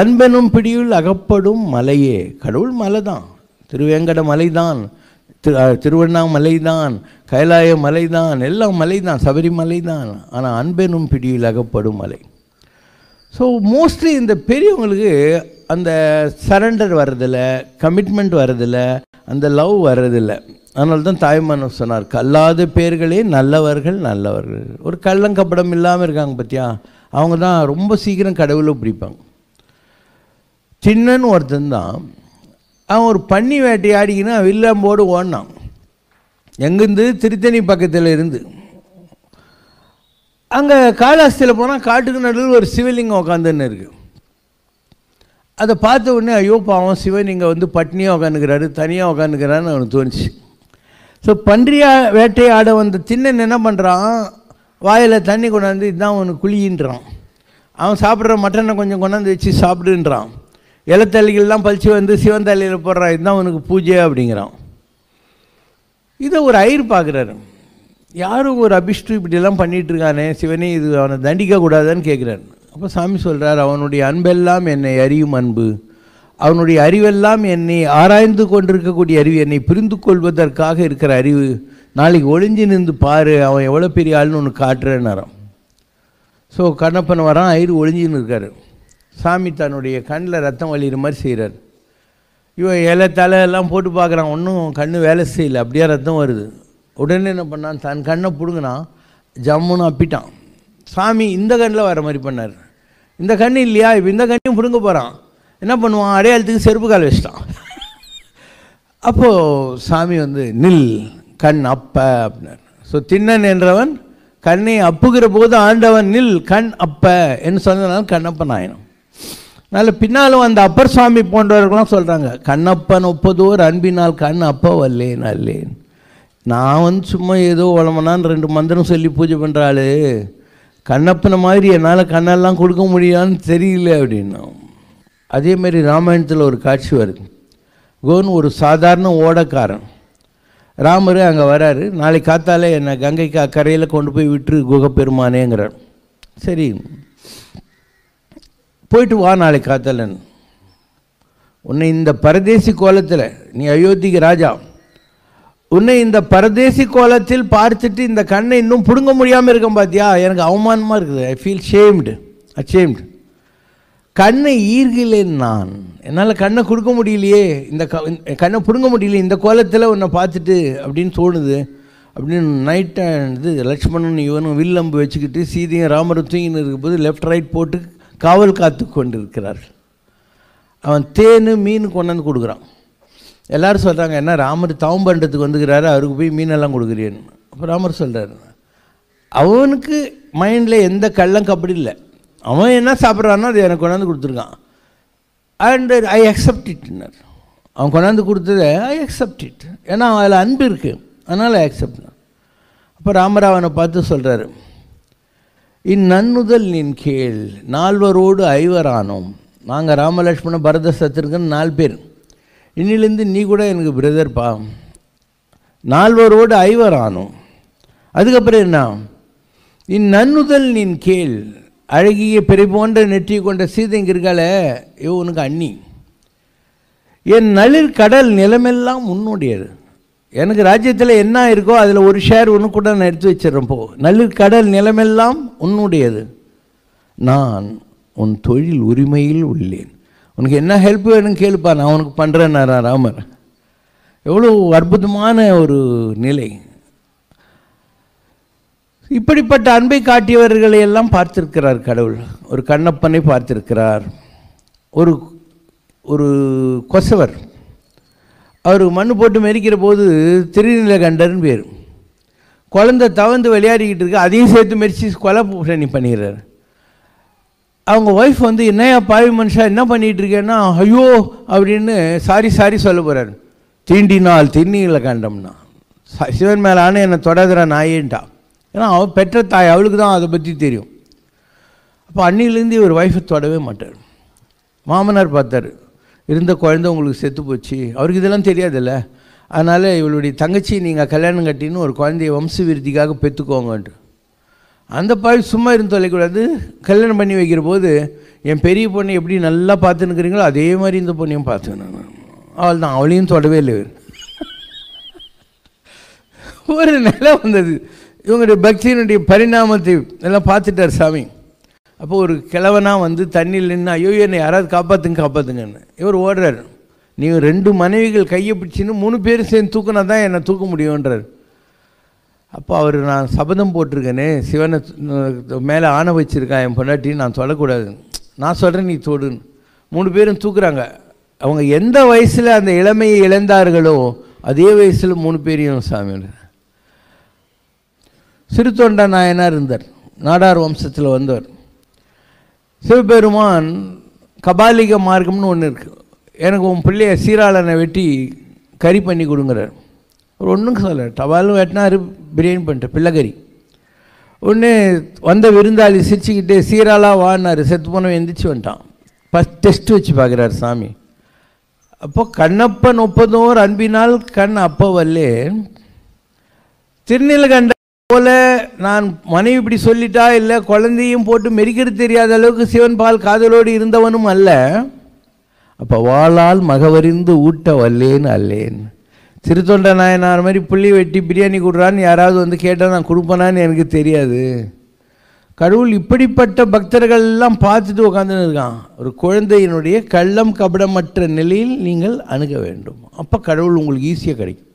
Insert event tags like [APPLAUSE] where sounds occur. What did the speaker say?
அன்பெனும் பிடியில் அகப்படும் மலையே கடவுள் மலை தான் திருவேங்கட மலை தான் திரு திருவண்ணாமலை தான் கைலாய மலை தான் எல்லாம் மலை தான் சபரிமலை தான் ஆனால் அன்பெனும் பிடியில் அகப்படும் மலை ஸோ மோஸ்ட்லி இந்த பெரியவங்களுக்கு அந்த சரண்டர் வர்றதில்ல கமிட்மெண்ட் வர்றதில்ல அந்த லவ் வர்றதில்ல அதனால தான் தாய்மானவர் சொன்னார் கல்லாத பேர்களே நல்லவர்கள் நல்லவர்கள் ஒரு கள்ளங்கப்படம் இல்லாமல் இருக்காங்க பார்த்தியா அவங்க தான் ரொம்ப சீக்கிரம் கடவுளை பிடிப்பாங்க சின்னன்னு ஒருத்தன் தான் அவன் ஒரு பன்னி வேட்டையாடிக்கினா வில்லம்போடு ஓடினான் எங்கேருந்து திருத்தணி பக்கத்தில் இருந்து அங்கே காலாஸ்தியில் போனால் காட்டுக்கு நடுவில் ஒரு சிவலிங்கம் உக்காந்துன்னு இருக்குது அதை பார்த்த உடனே ஐயோ பாவம் சிவன் இங்கே வந்து பட்னியாக உட்காந்துக்கிறாரு தனியாக உட்காந்துக்கிறான்னு அவனுக்கு தோணுச்சு ஸோ பன்றியா வேட்டையாட வந்த தின்னன் என்ன பண்ணுறான் வாயில் தண்ணி கொண்டாந்து இதுதான் அவனுக்கு குழியின்றான் அவன் சாப்பிட்ற மட்டனை கொஞ்சம் கொண்டாந்து வச்சு சாப்பிடுன்றான் இலத்தள்ளிகள்லாம் பழிச்சு வந்து சிவன் தள்ளியில் போடுறான் இதுதான் உனக்கு பூஜை அப்படிங்கிறான் இதை ஒரு ஐயர் பார்க்குறாரு யாரும் ஒரு அபிஷ்டு இப்படிலாம் பண்ணிகிட்டு இருக்கானே சிவனே இது அவனை தண்டிக்க கூடாதுன்னு கேட்குறாரு அப்போ சாமி சொல்கிறார் அவனுடைய அன்பெல்லாம் என்னை அறியும் அன்பு அவனுடைய அறிவெல்லாம் என்னை ஆராய்ந்து கொண்டிருக்கக்கூடிய அறிவு என்னை புரிந்து கொள்வதற்காக இருக்கிற அறிவு நாளைக்கு ஒளிஞ்சு நின்று பாரு அவன் எவ்வளோ பெரிய ஆள்னு ஒன்று காட்டுறேன்னு ஸோ கண்ணப்பன் வரான் ஐயர் ஒளிஞ்சின்னு இருக்காரு சாமி தன்னுடைய கண்ணில் ரத்தம் வலிகிற மாதிரி செய்கிறார் இவன் இலை தலையெல்லாம் போட்டு பார்க்குறான் ஒன்றும் கண் வேலை செய்யலை அப்படியே ரத்தம் வருது உடனே என்ன பண்ணான் தன் கண்ணை பிடுங்கினான் ஜம்முன்னு அப்பிட்டான் சாமி இந்த கண்ணில் வர மாதிரி பண்ணார் இந்த கண் இல்லையா இப்போ இந்த கண்ணையும் பிடுங்க போகிறான் என்ன பண்ணுவான் அடையாளத்துக்கு செருப்பு கால் வச்சிட்டான் [LAUGHS] அப்போது சாமி வந்து நில் கண் அப்ப அப்படின்னார் ஸோ திண்ணன் என்றவன் கண்ணை அப்புகிற போது ஆண்டவன் நில் கண் அப்ப என்று சொன்னதுனால கண்ணப்பன் ஆயினும் அதனால் பின்னாலும் அந்த அப்பர் சாமி போன்றவர்கள்லாம் சொல்கிறாங்க கண்ணப்பன் ஒப்பதோர் அன்பினால் கண் அப்பா வல்லேன் அல்லேன் நான் வந்து சும்மா ஏதோ உழமனான்னு ரெண்டு மந்திரம் சொல்லி பூஜை பண்ணுறாள் கண்ணப்பனை மாதிரி என்னால் கண்ணெல்லாம் கொடுக்க முடியான்னு தெரியல அப்படின்னா அதேமாரி ராமாயணத்தில் ஒரு காட்சி வருது கோன் ஒரு சாதாரண ஓடக்காரன் ராமர் அங்கே வராரு நாளைக்கு காத்தாலே என்னை கங்கைக்கு அக்கறையில் கொண்டு போய் விட்டுரு குகப்பெருமானேங்கிறார் சரி போயிட்டு வா நாளை காத்தலன் உன்னை இந்த பரதேசி கோலத்தில் நீ அயோத்திக்கு ராஜா உன்னை இந்த பரதேசி கோலத்தில் பார்த்துட்டு இந்த கண்ணை இன்னும் பிடுங்க முடியாமல் இருக்கேன் பார்த்தியா எனக்கு அவமானமாக இருக்குது ஐ ஃபீல் ஷேம்டு அச்சேம்டு கண்ணை ஈர்கிலேன் நான் என்னால் கண்ணை கொடுக்க முடியலையே இந்த கண்ணை பிடுங்க முடியலையே இந்த கோலத்தில் உன்னை பார்த்துட்டு அப்படின்னு தோணுது அப்படின்னு நைட்டு இது லக்ஷ்மணன் இவனும் வில்லம்பு வச்சுக்கிட்டு சீதையும் ராமரும் தூங்கின்னு இருக்கும்போது லெஃப்ட் ரைட் போட்டு காவல் காத்து கொண்டிருக்கிறார்கள் அவன் தேன் மீன் கொண்டாந்து கொடுக்குறான் எல்லோரும் சொல்கிறாங்க என்ன ராமர் தவம் பண்ணுறதுக்கு வந்துக்கிறாரு அவருக்கு போய் மீனெல்லாம் கொடுக்குறேன்னு அப்போ ராமர் சொல்கிறாரு அவனுக்கு மைண்டில் எந்த கள்ளம் கபடி இல்லை அவன் என்ன சாப்பிட்றான்னா அது எனக்கு கொண்டாந்து கொடுத்துருக்கான் அண்ட் ஐ அக்செப்ட் இட்னர் அவன் கொண்டாந்து கொடுத்ததை ஐ அக்செப்ட் இட் ஏன்னா அதில் அன்பு இருக்குது அதனால் ஐ அக்செப்ட் அப்போ ராமராவனை பார்த்து சொல்கிறாரு இந்நன்னுதல் நின் கேள் நால்வரோடு ஐவரானோம் நாங்கள் ராமலக்ஷ்மண பரத சத்திருக்கன் நாலு பேர் இன்னிலேருந்து நீ கூட எனக்கு பிரதர் பா நால்வரோடு ஐவரானோம் அதுக்கப்புறம் என்ன இந்நன்னுதல் நின் கேள் அழகிய பெரிய போன்ற நெற்றி கொண்ட சீதைங்க இங்கே இருக்காளே உனக்கு அண்ணி என் நளிர் கடல் நிலமெல்லாம் உன்னுடையது எனக்கு ராஜ்யத்தில் என்ன இருக்கோ அதில் ஒரு ஷேர் ஒன்று கூட நான் எடுத்து வச்சிடறேன் போ நல்ல கடல் நிலமெல்லாம் உன்னுடையது நான் உன் தொழில் உரிமையில் உள்ளேன் உனக்கு என்ன ஹெல்ப் வேணும்னு கேளுப்பா நான் உனக்கு பண்ணுறேன்னா ராமர் எவ்வளோ அற்புதமான ஒரு நிலை இப்படிப்பட்ட அன்பை காட்டியவர்களை எல்லாம் பார்த்துருக்கிறார் கடவுள் ஒரு கண்ணப்பனை பார்த்திருக்கிறார் ஒரு ஒரு கொசவர் அவர் மண் போட்டு மெரிக்கிற போது திருநிலகண்டர்னு பேர் குழந்த தவந்து விளையாடிக்கிட்டு இருக்கு அதையும் சேர்த்து மெரிச்சு கொலை பண்ணி பண்ணிடுறாரு அவங்க ஒய்ஃப் வந்து என்னையா பாவி மனுஷா என்ன பண்ணிகிட்டு இருக்கேன்னா ஐயோ அப்படின்னு சாரி சாரி சொல்ல போகிறார் தீண்டினால் திருநீல கண்டம்னா சிவன் மேலே ஆனால் என்னை தொடாதுற நாயேன்ட்டா ஏன்னா அவள் பெற்ற தாய் அவளுக்கு தான் அதை பற்றி தெரியும் அப்போ அன்னிலேருந்து இவர் ஒய்ஃபை தொடவே மாட்டார் மாமனார் பார்த்தார் இருந்த குழந்த உங்களுக்கு செத்து போச்சு அவருக்கு இதெல்லாம் தெரியாதுல்ல அதனால் இவளுடைய தங்கச்சி நீங்கள் கல்யாணம் கட்டின்னு ஒரு குழந்தைய வம்ச விருத்திக்காக பெற்றுக்கோங்கன்ட்டு அந்த பாய் சும்மா இருந்து தொலைக்கூடாது கல்யாணம் பண்ணி வைக்கிற போது என் பெரிய பொண்ணை எப்படி நல்லா பார்த்துன்னுக்குறீங்களோ அதே மாதிரி இந்த பொண்ணையும் பார்த்துக்கணும் அவள் தான் அவளையும் தொடவே இல்லை ஒரு நிலை வந்தது இவங்களுடைய பக்தியினுடைய பரிணாமத்தை எல்லாம் பார்த்துட்டார் சாமி அப்போ ஒரு கிழவனாக வந்து தண்ணியில் நின்று ஐயோ என்னை யாராவது காப்பாற்றுங்க காப்பாற்றுங்கன்னு இவர் ஓடுறார் நீ ரெண்டு மனைவிகள் கையை பிடிச்சின்னு மூணு பேரும் சேர்ந்து தூக்கினா தான் என்னை தூக்க முடியுன்றார் அப்போ அவர் நான் சபதம் போட்டிருக்கேனே சிவனை மேலே ஆணை வச்சுருக்கேன் என் பொண்டாட்டி நான் சொல்லக்கூடாது நான் சொல்கிறேன் நீ தொடுன்னு மூணு பேரும் தூக்குறாங்க அவங்க எந்த வயசில் அந்த இளமையை இழந்தார்களோ அதே வயசில் மூணு பேரையும் சாமி சிறு தொண்டா நாயனார் இருந்தார் நாடார் வம்சத்தில் வந்தவர் சிவபெருமான் கபாலிக மார்க்கம்னு ஒன்று இருக்குது எனக்கு உன் பிள்ளைய சீராளனை வெட்டி கறி பண்ணி கொடுங்குறார் அவர் ஒன்றும் சொல்ல டவாலும் வெட்டினார் பிரியாணி பண்ணிட்டேன் பிள்ளைக்கறி ஒன்று வந்த விருந்தாளி சிரிச்சுக்கிட்டு சீராளாக வானார் செத்து போனவன் எந்திரிச்சு வந்துட்டான் ஃபஸ்ட் டெஸ்ட் வச்சு பார்க்குறாரு சாமி அப்போ கண்ணப்பன் ஒப்பதோர் அன்பினால் கண் அப்போ வல்லே திருநீலகண்ட போல நான் மனைவி இப்படி சொல்லிட்டா இல்லை குழந்தையும் போட்டு மெரிக்கிறது தெரியாத அளவுக்கு சிவன் பால் காதலோடு இருந்தவனும் அல்ல அப்போ வாளால் மகவறிந்து ஊட்ட வல்லேன் அல்லேன் திருத்தொண்ட நாயனார் மாதிரி புள்ளி வெட்டி பிரியாணி கொடுறான்னு யாராவது வந்து கேட்டால் நான் கொடுப்பேனான்னு எனக்கு தெரியாது கடவுள் இப்படிப்பட்ட பக்தர்கள் எல்லாம் பார்த்துட்டு உட்காந்துன்னு இருக்கான் ஒரு குழந்தையினுடைய கள்ளம் கபடமற்ற நிலையில் நீங்கள் அணுக வேண்டும் அப்போ கடவுள் உங்களுக்கு ஈஸியாக கிடைக்கும்